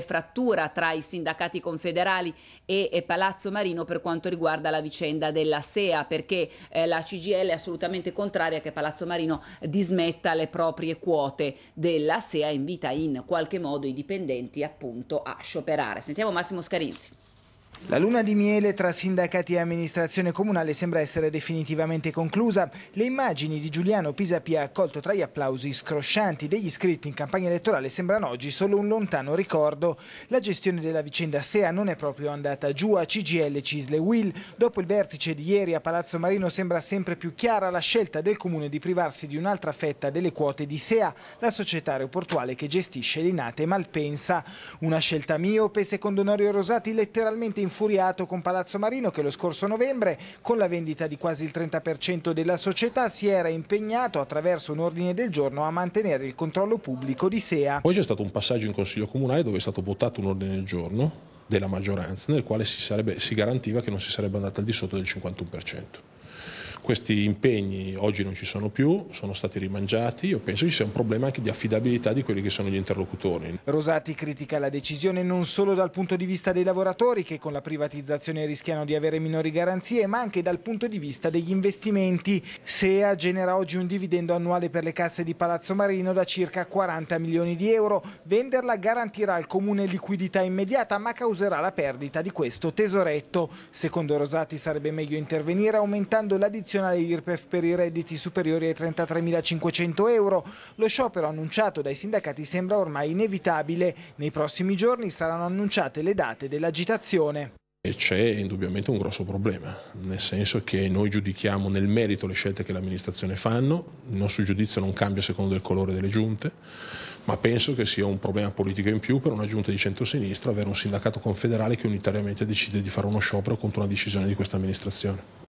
frattura tra i sindacati confederali e Palazzo Marino per quanto riguarda la vicenda della SEA perché eh, la CGL è assolutamente contraria che Palazzo Marino dismetta le proprie quote della SEA e invita in qualche modo i dipendenti appunto a scioperare. Sentiamo Massimo Scarinzi. La luna di miele tra sindacati e amministrazione comunale sembra essere definitivamente conclusa. Le immagini di Giuliano Pisapia accolto tra gli applausi scroscianti degli iscritti in campagna elettorale sembrano oggi solo un lontano ricordo. La gestione della vicenda SEA non è proprio andata giù a CGL Cisle Will. Dopo il vertice di ieri a Palazzo Marino sembra sempre più chiara la scelta del comune di privarsi di un'altra fetta delle quote di SEA, la società aeroportuale che gestisce Linate Malpensa. Una scelta miope, secondo Norio Rosati, letteralmente in infuriato con Palazzo Marino che lo scorso novembre, con la vendita di quasi il 30% della società, si era impegnato attraverso un ordine del giorno a mantenere il controllo pubblico di SEA. Poi c'è stato un passaggio in Consiglio Comunale dove è stato votato un ordine del giorno della maggioranza nel quale si, sarebbe, si garantiva che non si sarebbe andata al di sotto del 51%. Questi impegni oggi non ci sono più, sono stati rimangiati, io penso ci sia un problema anche di affidabilità di quelli che sono gli interlocutori. Rosati critica la decisione non solo dal punto di vista dei lavoratori che con la privatizzazione rischiano di avere minori garanzie, ma anche dal punto di vista degli investimenti. SEA genera oggi un dividendo annuale per le casse di Palazzo Marino da circa 40 milioni di euro. Venderla garantirà al comune liquidità immediata, ma causerà la perdita di questo tesoretto. Secondo Rosati sarebbe meglio intervenire aumentando l'addizione addizionale IRPEF per i redditi superiori ai 33.500 euro. Lo sciopero annunciato dai sindacati sembra ormai inevitabile. Nei prossimi giorni saranno annunciate le date dell'agitazione. C'è indubbiamente un grosso problema, nel senso che noi giudichiamo nel merito le scelte che l'amministrazione fanno, il nostro giudizio non cambia secondo il colore delle giunte, ma penso che sia un problema politico in più per una giunta di centrosinistra avere un sindacato confederale che unitariamente decide di fare uno sciopero contro una decisione di questa amministrazione.